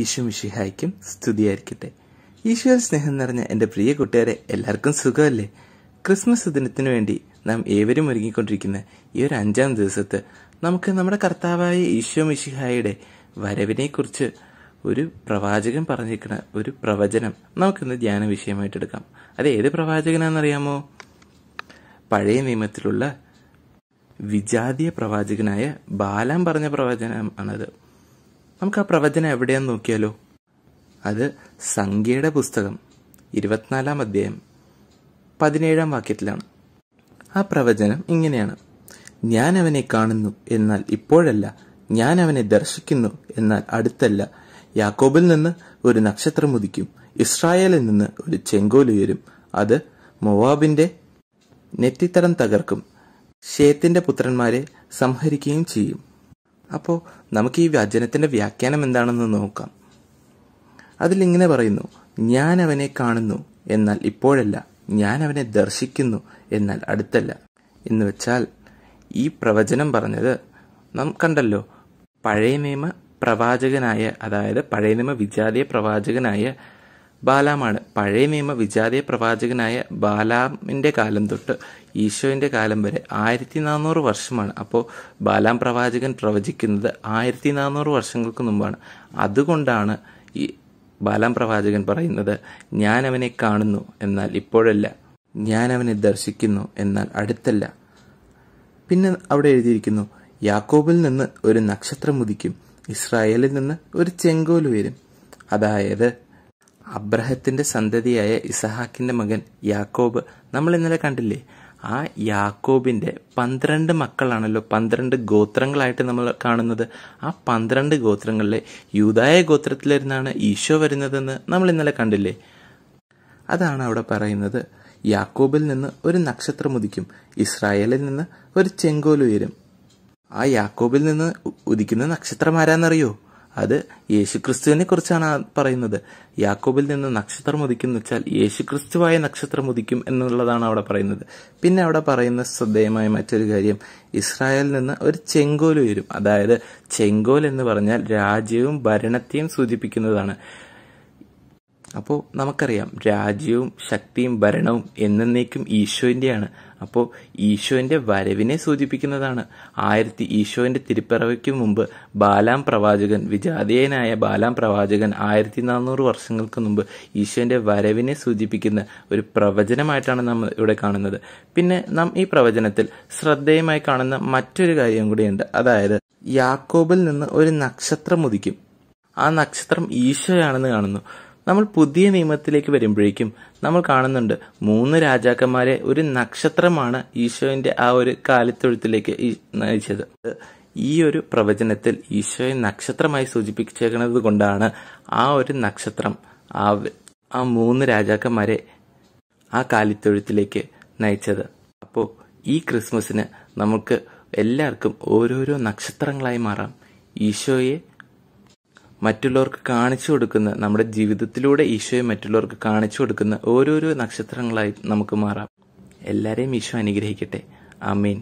ഈശോ മിഷിഹായ്ക്കും സ്തുതിയായിരിക്കട്ടെ ഈശ്വര സ്നേഹം നിറഞ്ഞ എൻ്റെ പ്രിയ കുട്ടികളെ എല്ലാവർക്കും സുഖമല്ലേ ക്രിസ്മസ് ദിനത്തിനു വേണ്ടി നാം ഏവരും ഒരുങ്ങിക്കൊണ്ടിരിക്കുന്ന ഈ ഒരു അഞ്ചാം ദിവസത്ത് നമുക്ക് നമ്മുടെ കർത്താവായ ഈശോ മിഷിഹായുടെ വരവിനെക്കുറിച്ച് ഒരു പ്രവാചകൻ പറഞ്ഞിരിക്കുന്ന ഒരു പ്രവചനം നമുക്കിന്ന് ധ്യാന വിഷയമായിട്ട് എടുക്കാം അത് ഏത് പ്രവാചകനാണെന്നറിയാമോ പഴയ നിയമത്തിലുള്ള വിജാതീയ പ്രവാചകനായ ബാലാം പറഞ്ഞ പ്രവചനം ആണത് നമുക്ക് ആ പ്രവചനം എവിടെയാന്ന് നോക്കിയാലോ അത് സംഖ്യയുടെ പുസ്തകം ഇരുപത്തിനാലാം അധ്യായം പതിനേഴാം വാക്യത്തിലാണ് ആ പ്രവചനം ഇങ്ങനെയാണ് ഞാൻ അവനെ കാണുന്നു എന്നാൽ ഇപ്പോഴല്ല ഞാൻ അവനെ ദർശിക്കുന്നു എന്നാൽ അടുത്തല്ല യാക്കോബിൽ നിന്ന് ഒരു നക്ഷത്രം ഉദിക്കും ഇസ്രായേലിൽ നിന്ന് ഒരു ചെങ്കോൽ ഉയരും അത് മൊവാബിന്റെ നെറ്റിത്തരം തകർക്കും ഷേത്തിന്റെ പുത്രന്മാരെ സംഹരിക്കുകയും ചെയ്യും അപ്പോൾ നമുക്ക് ഈ വചനത്തിൻ്റെ വ്യാഖ്യാനം എന്താണെന്ന് നോക്കാം അതിലിങ്ങനെ പറയുന്നു ഞാൻ അവനെ കാണുന്നു എന്നാൽ ഇപ്പോഴല്ല ഞാൻ അവനെ ദർശിക്കുന്നു എന്നാൽ അടുത്തല്ല എന്ന് വെച്ചാൽ ഈ പ്രവചനം പറഞ്ഞത് നാം കണ്ടല്ലോ പഴയ നിയമ പ്രവാചകനായ അതായത് പഴയ നിയമ വിജാതീയ പ്രവാചകനായ ബാലാമാണ് പഴയ നിയമ വിജാതീയ പ്രവാചകനായ ബാലാമിൻ്റെ കാലം തൊട്ട് ഈശോയുടെ കാലം വരെ ആയിരത്തി നാനൂറ് വർഷമാണ് അപ്പോൾ ബാലാം പ്രവാചകൻ പ്രവചിക്കുന്നത് ആയിരത്തി നാനൂറ് വർഷങ്ങൾക്ക് മുമ്പാണ് അതുകൊണ്ടാണ് ഈ ബാലാം പ്രവാചകൻ പറയുന്നത് ഞാൻ അവനെ കാണുന്നു എന്നാൽ ഇപ്പോഴല്ല ഞാൻ അവനെ ദർശിക്കുന്നു എന്നാൽ അടുത്തല്ല പിന്നെ അവിടെ എഴുതിയിരിക്കുന്നു യാക്കോബിൽ നിന്ന് ഒരു നക്ഷത്രം ഉദിക്കും ഇസ്രായേലിൽ നിന്ന് ഒരു ചെങ്കോൽ ഉയരും അതായത് അബ്രഹത്തിന്റെ സന്തതിയായ ഇസഹാക്കിന്റെ മകൻ യാക്കോബ് നമ്മൾ ഇന്നലെ കണ്ടില്ലേ ആ യാക്കോബിന്റെ പന്ത്രണ്ട് മക്കളാണല്ലോ പന്ത്രണ്ട് ഗോത്രങ്ങളായിട്ട് നമ്മൾ കാണുന്നത് ആ പന്ത്രണ്ട് ഗോത്രങ്ങളിലെ യൂതായ ഗോത്രത്തിലിരുന്നാണ് ഈശോ വരുന്നതെന്ന് നമ്മൾ ഇന്നലെ കണ്ടില്ലേ അതാണ് അവിടെ പറയുന്നത് യാക്കോബിൽ നിന്ന് ഒരു നക്ഷത്രം ഉദിക്കും ഇസ്രായേലിൽ നിന്ന് ഒരു ചെങ്കോൽ ഉയരും ആ യാക്കോബിൽ നിന്ന് ഉദിക്കുന്ന നക്ഷത്രം ആരാന്നറിയോ അത് യേശുക്രിസ്തുവിനെ കുറിച്ചാണ് പറയുന്നത് യാക്കോബിൽ നിന്ന് നക്ഷത്രം ഉദിക്കും എന്ന് വെച്ചാൽ യേശുക്രിസ്തുവായ നക്ഷത്രം ഉദിക്കും എന്നുള്ളതാണ് അവിടെ പറയുന്നത് പിന്നെ അവിടെ പറയുന്ന ശ്രദ്ധേയമായ മറ്റൊരു കാര്യം ഇസ്രായേലിൽ നിന്ന് ഒരു ചെങ്കോൽ ഉയരും അതായത് ചെങ്കോൽ എന്ന് പറഞ്ഞാൽ രാജ്യവും ഭരണത്തെയും സൂചിപ്പിക്കുന്നതാണ് അപ്പോൾ നമുക്കറിയാം രാജ്യവും ശക്തിയും ഭരണവും എന്നേക്കും ഈശോൻ്റെയാണ് അപ്പോൾ ഈശോന്റെ വരവിനെ സൂചിപ്പിക്കുന്നതാണ് ആയിരത്തി ഈശോന്റെ തിരുപ്പിറവയ്ക്ക് മുമ്പ് ബാലാം പ്രവാചകൻ വിജാതീയനായ ബാലാം പ്രവാചകൻ ആയിരത്തി നാനൂറ് വർഷങ്ങൾക്ക് മുമ്പ് ഈശോന്റെ വരവിനെ സൂചിപ്പിക്കുന്ന ഒരു പ്രവചനമായിട്ടാണ് നാം ഇവിടെ കാണുന്നത് പിന്നെ നാം ഈ പ്രവചനത്തിൽ ശ്രദ്ധേയമായി കാണുന്ന മറ്റൊരു കാര്യം കൂടിയുണ്ട് അതായത് യാക്കോബിൽ നിന്ന് ഒരു നക്ഷത്രം ഉദിക്കും ആ നക്ഷത്രം ഈശോയാണെന്ന് കാണുന്നു നമ്മൾ പുതിയ നിയമത്തിലേക്ക് വരുമ്പോഴേക്കും നമ്മൾ കാണുന്നുണ്ട് മൂന്ന് രാജാക്കന്മാരെ ഒരു നക്ഷത്രമാണ് ഈശോയുടെ ആ ഒരു കാലിത്തൊഴുത്തിലേക്ക് നയിച്ചത് ഈ ഒരു പ്രവചനത്തിൽ ഈശോയെ നക്ഷത്രമായി സൂചിപ്പിച്ചേക്കുന്നത് കൊണ്ടാണ് ആ ഒരു നക്ഷത്രം ആ ആ മൂന്ന് രാജാക്കന്മാരെ ആ കാലിത്തൊഴുത്തിലേക്ക് നയിച്ചത് അപ്പോൾ ഈ ക്രിസ്മസിന് നമുക്ക് എല്ലാവർക്കും ഓരോരോ നക്ഷത്രങ്ങളായി മാറാം ഈശോയെ മറ്റുള്ളവർക്ക് കാണിച്ചു കൊടുക്കുന്ന നമ്മുടെ ജീവിതത്തിലൂടെ ഈശോയെ മറ്റുള്ളവർക്ക് കാണിച്ചു കൊടുക്കുന്ന ഓരോരോ നക്ഷത്രങ്ങളായി നമുക്ക് മാറാം എല്ലാവരെയും ഈശോ അനുഗ്രഹിക്കട്ടെ ആമീൻ